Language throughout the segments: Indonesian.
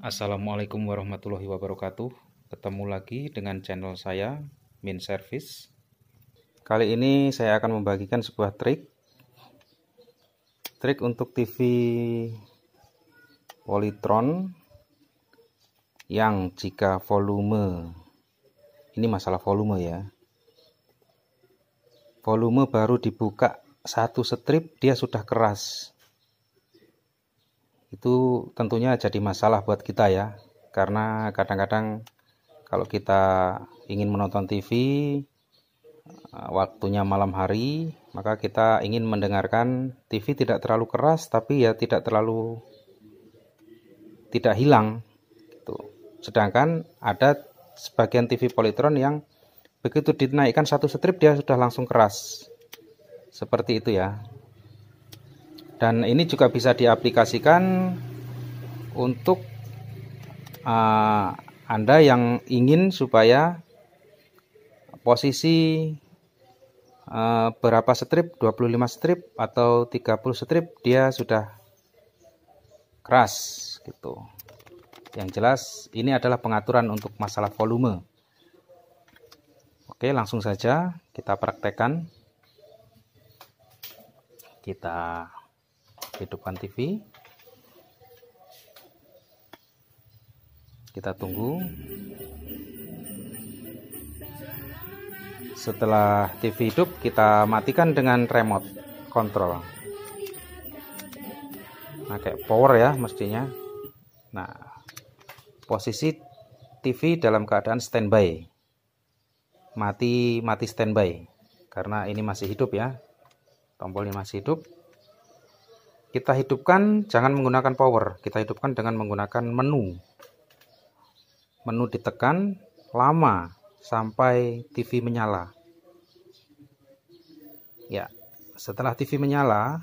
Assalamualaikum warahmatullahi wabarakatuh. Ketemu lagi dengan channel saya Min Service. Kali ini saya akan membagikan sebuah trik. Trik untuk TV Polytron yang jika volume ini masalah volume ya. Volume baru dibuka satu strip dia sudah keras itu tentunya jadi masalah buat kita ya karena kadang-kadang kalau kita ingin menonton TV eh, waktunya malam hari maka kita ingin mendengarkan TV tidak terlalu keras tapi ya tidak terlalu tidak hilang gitu. sedangkan ada sebagian TV politron yang begitu dinaikkan satu strip dia sudah langsung keras seperti itu ya dan ini juga bisa diaplikasikan untuk uh, Anda yang ingin supaya posisi uh, berapa strip 25 strip atau 30 strip dia sudah keras gitu yang jelas ini adalah pengaturan untuk masalah volume Oke langsung saja kita praktekkan kita kehidupan TV kita tunggu setelah TV hidup kita matikan dengan remote control nah kayak power ya mestinya nah posisi TV dalam keadaan standby mati mati standby karena ini masih hidup ya tombol ini masih hidup kita hidupkan jangan menggunakan power, kita hidupkan dengan menggunakan menu. Menu ditekan lama sampai TV menyala. Ya, setelah TV menyala,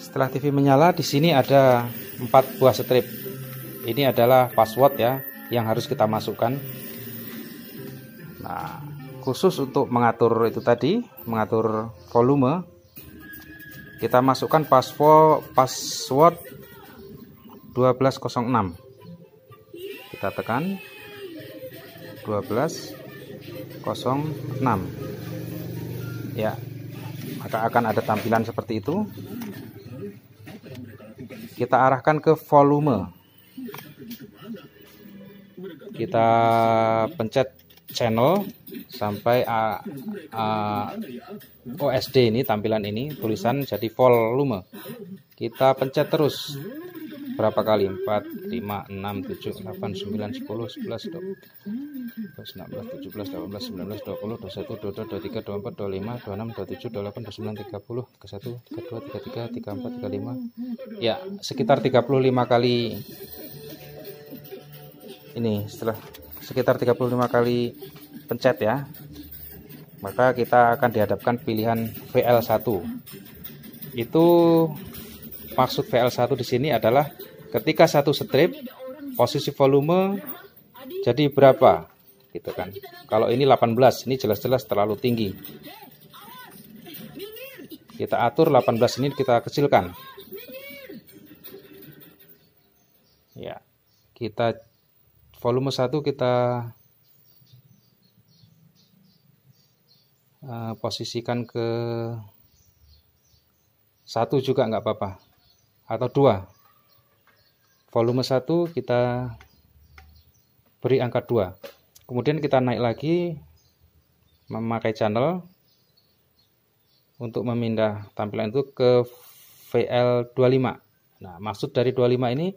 setelah TV menyala di sini ada empat buah strip ini adalah password ya yang harus kita masukkan nah khusus untuk mengatur itu tadi mengatur volume kita masukkan password password 1206 kita tekan 1206 ya maka akan ada tampilan seperti itu kita arahkan ke volume kita pencet channel sampai A, ah, A, ah, OSD ini tampilan ini tulisan jadi volume kita pencet terus berapa kali 4 5 6 7 8 9 10 11 12 16 17 18 19 20 21 22 23 24 25 26 27 28 29 30 31 32 33 34 35 ya sekitar 35 kali ini setelah sekitar 35 kali pencet ya maka kita akan dihadapkan pilihan VL1 itu maksud VL1 di sini adalah ketika satu strip posisi volume jadi berapa gitu kan kalau ini 18 ini jelas-jelas terlalu tinggi kita atur 18 ini kita kecilkan ya kita volume satu kita Eh, posisikan ke satu juga nggak apa-apa atau dua volume satu kita beri angka dua kemudian kita naik lagi memakai channel untuk memindah tampilan itu ke VL25. Nah, maksud dari 25 ini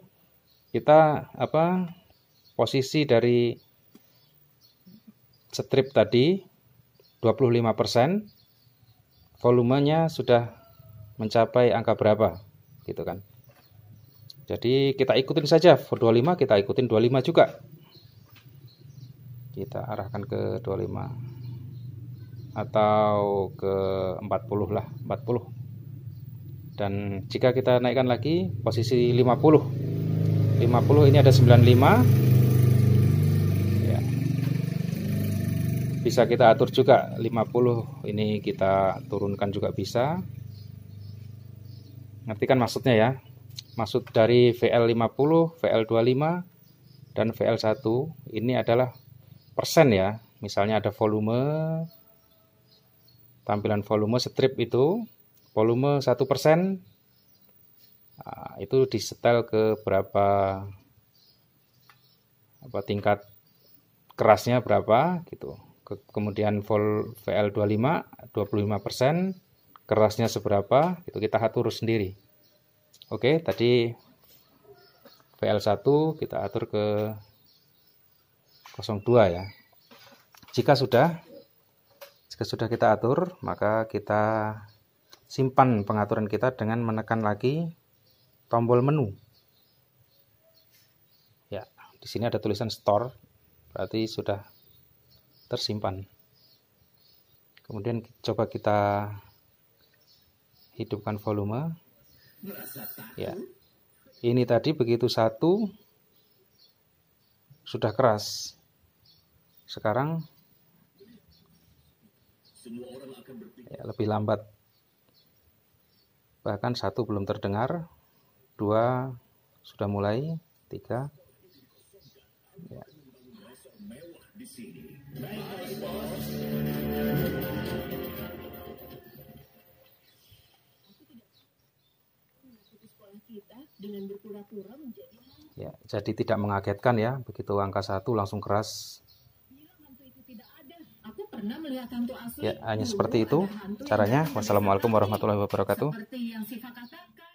kita apa posisi dari strip tadi 25%, volumenya sudah mencapai angka berapa gitu kan. Jadi kita ikutin saja for 25 kita ikutin 25 juga. Kita arahkan ke 25 atau ke 40 lah, 40. Dan jika kita naikkan lagi posisi 50. 50 ini ada 95 bisa kita atur juga 50 ini kita turunkan juga bisa ngerti kan maksudnya ya maksud dari VL50 VL25 dan VL1 ini adalah persen ya misalnya ada volume tampilan volume strip itu volume 1 persen ah, itu disetel ke berapa apa tingkat kerasnya berapa gitu kemudian volt VL25 25%, kerasnya seberapa, itu kita atur sendiri. Oke, tadi VL1 kita atur ke 02 ya. Jika sudah jika sudah kita atur, maka kita simpan pengaturan kita dengan menekan lagi tombol menu. Ya, di sini ada tulisan store, berarti sudah tersimpan kemudian coba kita hidupkan volume ya ini tadi begitu satu sudah keras sekarang ya, lebih lambat bahkan satu belum terdengar dua sudah mulai tiga di sini. Baik, bos. ya jadi tidak mengagetkan ya begitu angka satu langsung keras Ya, hanya seperti itu caranya. Wassalamualaikum warahmatullahi wabarakatuh. Seperti yang katakan.